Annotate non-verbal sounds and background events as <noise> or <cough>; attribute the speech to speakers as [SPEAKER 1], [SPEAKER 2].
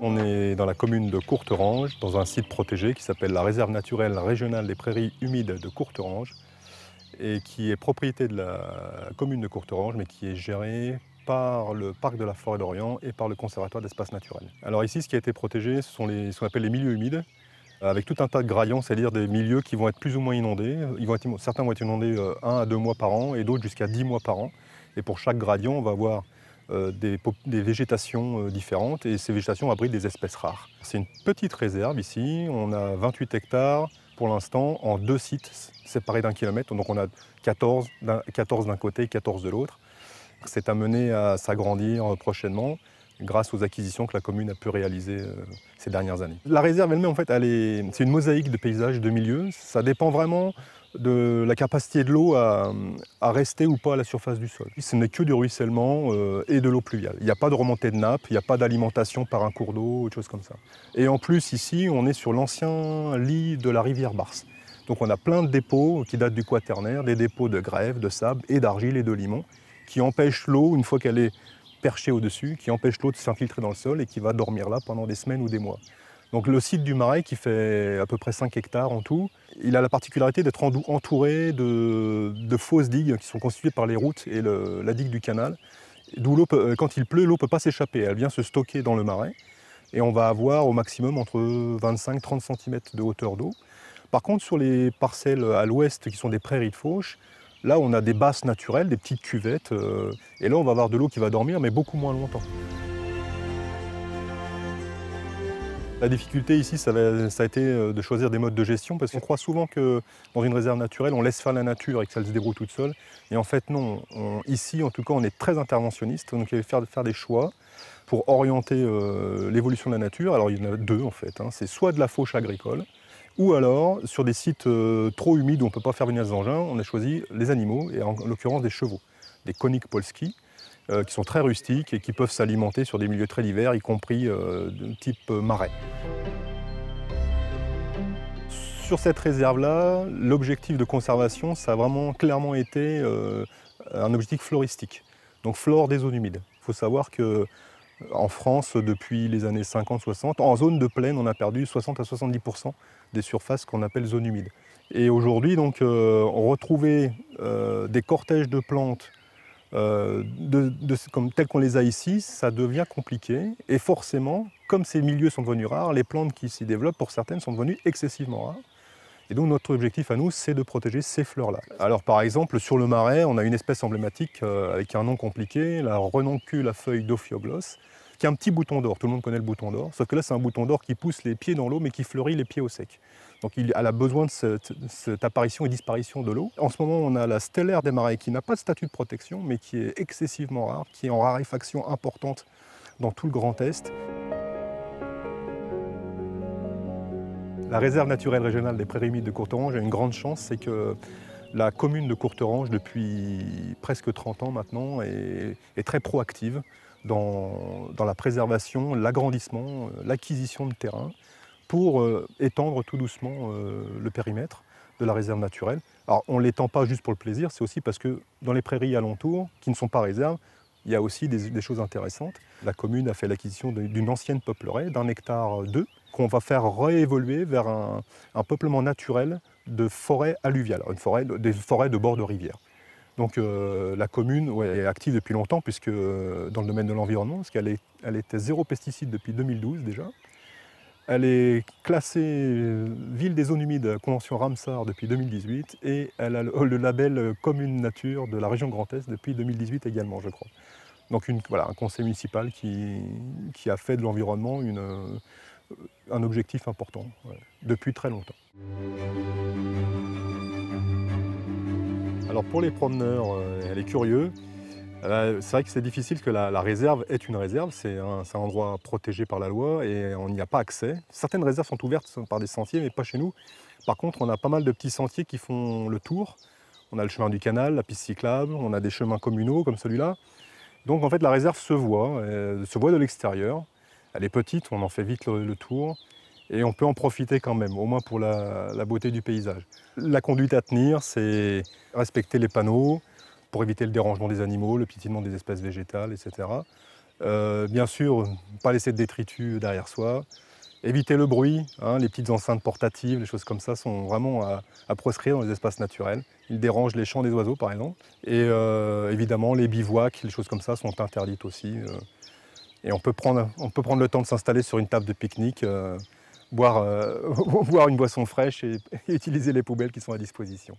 [SPEAKER 1] On est dans la commune de Orange, dans un site protégé qui s'appelle la réserve naturelle régionale des prairies humides de Courterange et qui est propriété de la commune de Courterange mais qui est gérée par le parc de la forêt d'Orient et par le conservatoire d'espace naturel. Alors ici, ce qui a été protégé, ce sont les, ce qu'on appelle les milieux humides, avec tout un tas de gradients, c'est-à-dire des milieux qui vont être plus ou moins inondés. certains vont être inondés euh, un à deux mois par an et d'autres jusqu'à dix mois par an. Et pour chaque gradient, on va avoir euh, des, végétations euh, différentes et ces végétations abritent des espèces rares. C'est une petite réserve ici, on a 28 hectares pour l'instant en deux sites séparés d'un kilomètre, donc on a 14 d'un côté et 14 de l'autre. C'est amené à s'agrandir euh, prochainement grâce aux acquisitions que la commune a pu réaliser ces dernières années. La réserve elle-même, en fait, c'est une mosaïque de paysages, de milieux. Ça dépend vraiment de la capacité de l'eau à, rester ou pas à la surface du sol. Ce n'est que du ruissellement euh, et de l'eau pluviale. Il n'y a pas de remontée de nappe, il n'y a pas d'alimentation par un cours d'eau, autre chose comme ça. Et en plus, ici, on est sur l'ancien lit de la rivière Barse. Donc on a plein de dépôts qui datent du Quaternaire, des dépôts de grève, de sable et d'argile et de limon, qui empêchent l'eau, une fois qu'elle est perchée au-dessus, qui empêche l'eau de s'infiltrer dans le sol et qui va dormir là pendant des semaines ou des mois. Donc le site du Marais, qui fait à peu près 5 hectares en tout, il a la particularité d'être entouré de, fausses digues qui sont constituées par les routes et la digue du canal. D'où quand il pleut, l'eau ne peut pas s'échapper, elle vient se stocker dans le marais. Et on va avoir au maximum entre 25-30 cm de hauteur d'eau. Par contre, sur les parcelles à l'ouest qui sont des prairies de fauche, là on a des basses naturelles, des petites cuvettes. Euh, et là on va avoir de l'eau qui va dormir, mais beaucoup moins longtemps. La difficulté ici, ça a, été euh, de choisir des modes de gestion parce qu'on croit souvent que dans une réserve naturelle, on laisse faire la nature et que ça se débrouille toute seule. Et en fait, non. ici, en tout cas, on est très interventionniste. Donc, il fallait faire, des choix pour orienter euh, l'évolution de la nature. Alors, il y en a deux, en fait. Hein. C'est soit de la fauche agricole, ou alors, sur des sites euh, trop humides où on ne peut pas faire venir des engins, on a choisi les animaux, et en l'occurrence des chevaux, des coniques polski euh, qui sont très rustiques et qui peuvent s'alimenter sur des milieux très divers, y compris euh, de type euh, marais. Sur cette réserve-là, l'objectif de conservation, ça a vraiment clairement été un objectif floristique, donc flore des zones humides. Il faut savoir que en France, depuis les années 50-60, en zone de plaine, on a perdu 60 à 70 des surfaces qu'on appelle zones humides. Et aujourd'hui, donc, on retrouvait des cortèges de plantes euh, comme, tels qu'on les a ici, ça devient compliqué. Et forcément, comme ces milieux sont devenus rares, les plantes qui s'y développent, pour certaines, sont devenues excessivement rares. Et donc notre objectif à nous, c'est de protéger ces fleurs-là. Alors par exemple, sur le marais, on a une espèce emblématique euh, avec un nom compliqué, la renoncule à feuilles d'Ophiogloss, qui a un petit bouton d'or. Tout le monde connaît le bouton d'or, sauf que là, c'est un bouton d'or qui pousse les pieds dans l'eau, mais qui fleurit les pieds au sec. Donc elle a besoin de cette, apparition et disparition de l'eau. En ce moment, on a la stellaire des marais qui n'a pas de statut de protection, mais qui est excessivement rare, qui est en raréfaction importante dans tout le Grand Est. La réserve naturelle régionale des prairies humides de orange a une grande chance, c'est que la commune de Courterange, depuis presque 30 ans maintenant, est très proactive dans, la préservation, l'agrandissement, euh, l'acquisition de terrain pour euh, étendre tout doucement euh, le périmètre de la réserve naturelle. Alors on ne l'étend pas juste pour le plaisir, c'est aussi parce que dans les prairies alentours, qui ne sont pas réserves, il y a aussi des, choses intéressantes. La commune a fait l'acquisition d'une ancienne peuplerie d'un hectare 2 qu'on va faire réévoluer vers un, peuplement naturel de forêts alluviales, des forêts de bord de rivière. Donc euh, la commune est active depuis longtemps, puisque euh, dans le domaine de l'environnement, parce qu'elle elle était zéro pesticide depuis 2012 déjà. Elle est classée euh, ville des zones humides, convention Ramsar depuis 2018, et elle a le, <laughs> label commune nature de la région Grand Est depuis 2018 également, je crois. Donc voilà, un conseil municipal qui, qui a fait de l'environnement un objectif important, depuis très longtemps. Alors pour les promeneurs et euh, les curieux, euh, c'est vrai que c'est difficile que la, réserve est une réserve, c'est un, endroit protégé par la loi et on n'y a pas accès. Certaines réserves sont ouvertes par des sentiers, mais pas chez nous. Par contre, on a pas mal de petits sentiers qui font le tour. On a le chemin du canal, la piste cyclable, on a des chemins communaux comme celui-là. Donc en fait, la réserve se voit, euh, se voit de l'extérieur. Elle est petite, on en fait vite le tour et on peut en profiter quand même, au moins pour la, beauté du paysage. La conduite à tenir, c'est respecter les panneaux pour éviter le dérangement des animaux, le piétinement des espèces végétales, etc. Euh, bien sûr, pas laisser de détritus derrière soi. Éviter le bruit, hein, les petites enceintes portatives, les choses comme ça sont vraiment à, proscrire dans les espaces naturels. Ils dérangent les champs des oiseaux par exemple. Et euh, évidemment, les bivouacs, les choses comme ça sont interdites aussi. Euh. Et on peut, prendre, on peut prendre le temps de s'installer sur une table de pique-nique euh, <laughs> boire, une boisson fraîche et utiliser les poubelles qui sont à disposition.